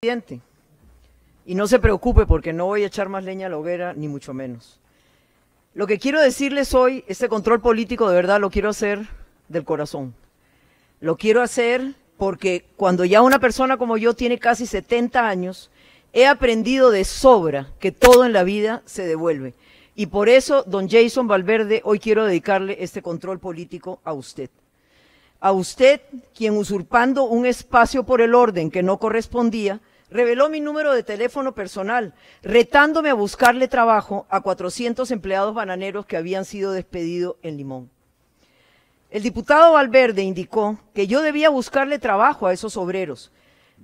presidente. Y no se preocupe porque no voy a echar más leña a la hoguera, ni mucho menos. Lo que quiero decirles hoy, este control político de verdad lo quiero hacer del corazón. Lo quiero hacer porque cuando ya una persona como yo tiene casi 70 años, he aprendido de sobra que todo en la vida se devuelve. Y por eso, don Jason Valverde, hoy quiero dedicarle este control político a usted a usted, quien usurpando un espacio por el orden que no correspondía, reveló mi número de teléfono personal, retándome a buscarle trabajo a 400 empleados bananeros que habían sido despedidos en Limón. El diputado Valverde indicó que yo debía buscarle trabajo a esos obreros,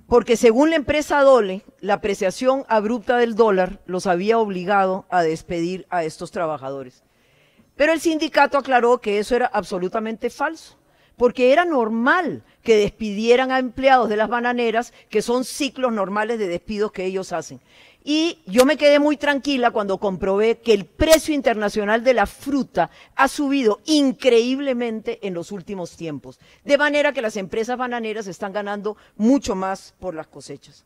porque según la empresa Dole, la apreciación abrupta del dólar los había obligado a despedir a estos trabajadores. Pero el sindicato aclaró que eso era absolutamente falso porque era normal que despidieran a empleados de las bananeras, que son ciclos normales de despidos que ellos hacen. Y yo me quedé muy tranquila cuando comprobé que el precio internacional de la fruta ha subido increíblemente en los últimos tiempos. De manera que las empresas bananeras están ganando mucho más por las cosechas.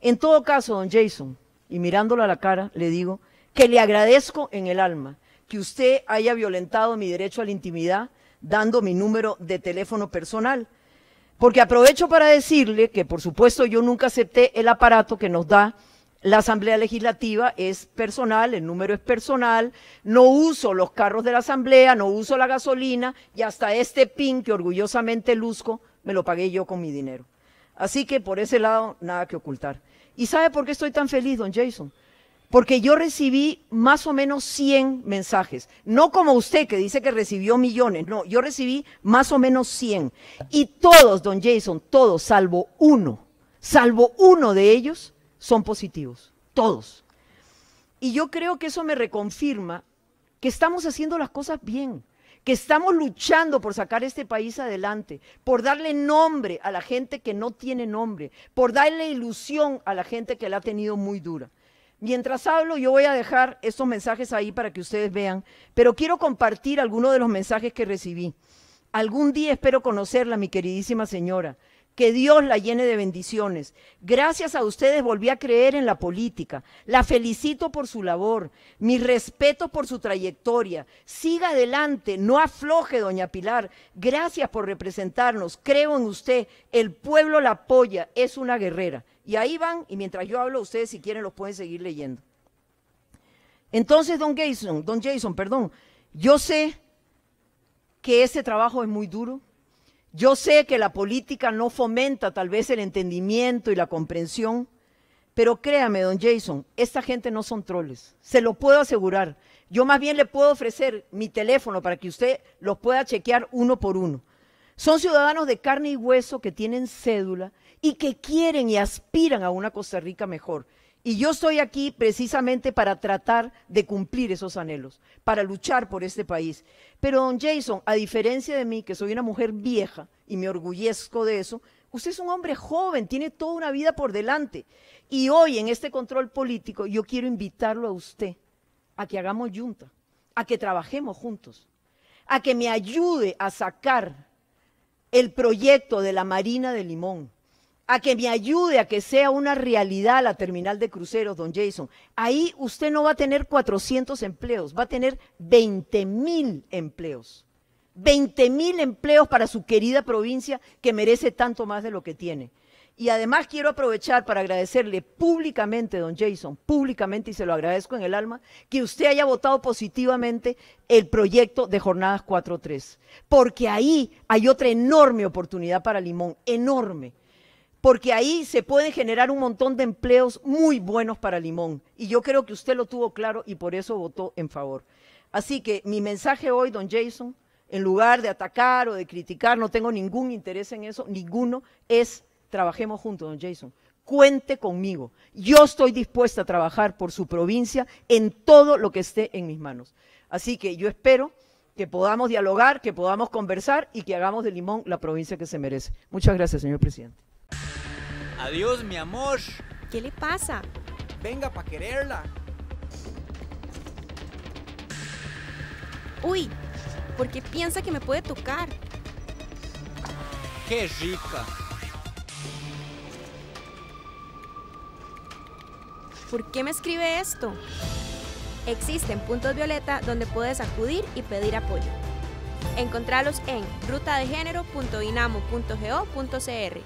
En todo caso, don Jason, y mirándolo a la cara, le digo que le agradezco en el alma que usted haya violentado mi derecho a la intimidad dando mi número de teléfono personal. Porque aprovecho para decirle que, por supuesto, yo nunca acepté el aparato que nos da la Asamblea Legislativa es personal, el número es personal, no uso los carros de la Asamblea, no uso la gasolina y hasta este pin que orgullosamente luzco me lo pagué yo con mi dinero. Así que por ese lado nada que ocultar. ¿Y sabe por qué estoy tan feliz, don Jason? porque yo recibí más o menos 100 mensajes. No como usted que dice que recibió millones, no, yo recibí más o menos 100. Y todos, don Jason, todos, salvo uno, salvo uno de ellos, son positivos, todos. Y yo creo que eso me reconfirma que estamos haciendo las cosas bien, que estamos luchando por sacar este país adelante, por darle nombre a la gente que no tiene nombre, por darle ilusión a la gente que la ha tenido muy dura. Mientras hablo, yo voy a dejar estos mensajes ahí para que ustedes vean, pero quiero compartir algunos de los mensajes que recibí. Algún día espero conocerla, mi queridísima señora. Que Dios la llene de bendiciones. Gracias a ustedes volví a creer en la política. La felicito por su labor. Mi respeto por su trayectoria. Siga adelante, no afloje, doña Pilar. Gracias por representarnos. Creo en usted. El pueblo la apoya. Es una guerrera. Y ahí van, y mientras yo hablo, ustedes si quieren los pueden seguir leyendo. Entonces, don Jason, don Jason, perdón, yo sé que ese trabajo es muy duro. Yo sé que la política no fomenta tal vez el entendimiento y la comprensión, pero créame, don Jason, esta gente no son troles, se lo puedo asegurar. Yo más bien le puedo ofrecer mi teléfono para que usted los pueda chequear uno por uno. Son ciudadanos de carne y hueso que tienen cédula y que quieren y aspiran a una Costa Rica mejor. Y yo estoy aquí precisamente para tratar de cumplir esos anhelos, para luchar por este país. Pero don Jason, a diferencia de mí, que soy una mujer vieja y me orgullezco de eso, usted es un hombre joven, tiene toda una vida por delante. Y hoy en este control político yo quiero invitarlo a usted a que hagamos junta, a que trabajemos juntos, a que me ayude a sacar el proyecto de la Marina de Limón, a que me ayude a que sea una realidad la terminal de cruceros, don Jason. Ahí usted no va a tener 400 empleos, va a tener 20 mil empleos. 20 mil empleos para su querida provincia que merece tanto más de lo que tiene. Y además quiero aprovechar para agradecerle públicamente, don Jason, públicamente, y se lo agradezco en el alma, que usted haya votado positivamente el proyecto de Jornadas 4.3, porque ahí hay otra enorme oportunidad para Limón, enorme, porque ahí se pueden generar un montón de empleos muy buenos para Limón. Y yo creo que usted lo tuvo claro y por eso votó en favor. Así que mi mensaje hoy, don Jason, en lugar de atacar o de criticar, no tengo ningún interés en eso, ninguno, es Trabajemos juntos, don Jason. Cuente conmigo. Yo estoy dispuesta a trabajar por su provincia en todo lo que esté en mis manos. Así que yo espero que podamos dialogar, que podamos conversar y que hagamos de Limón la provincia que se merece. Muchas gracias, señor presidente. Adiós, mi amor. ¿Qué le pasa? Venga para quererla. Uy, porque piensa que me puede tocar. Qué rica. ¿por qué me escribe esto? Existen puntos violeta donde puedes acudir y pedir apoyo. Encontralos en rutadegénero.dinamo.go.cr.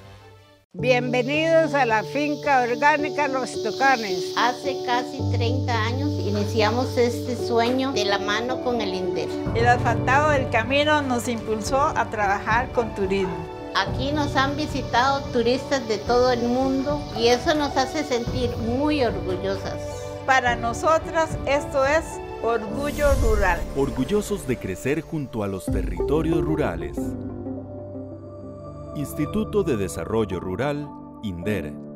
Bienvenidos a la finca orgánica Los Tocanes. Hace casi 30 años iniciamos este sueño de la mano con el INDER. El asfaltado del camino nos impulsó a trabajar con turismo Aquí nos han visitado turistas de todo el mundo y eso nos hace sentir muy orgullosas. Para nosotras esto es Orgullo Rural. Orgullosos de crecer junto a los territorios rurales. Instituto de Desarrollo Rural, INDER.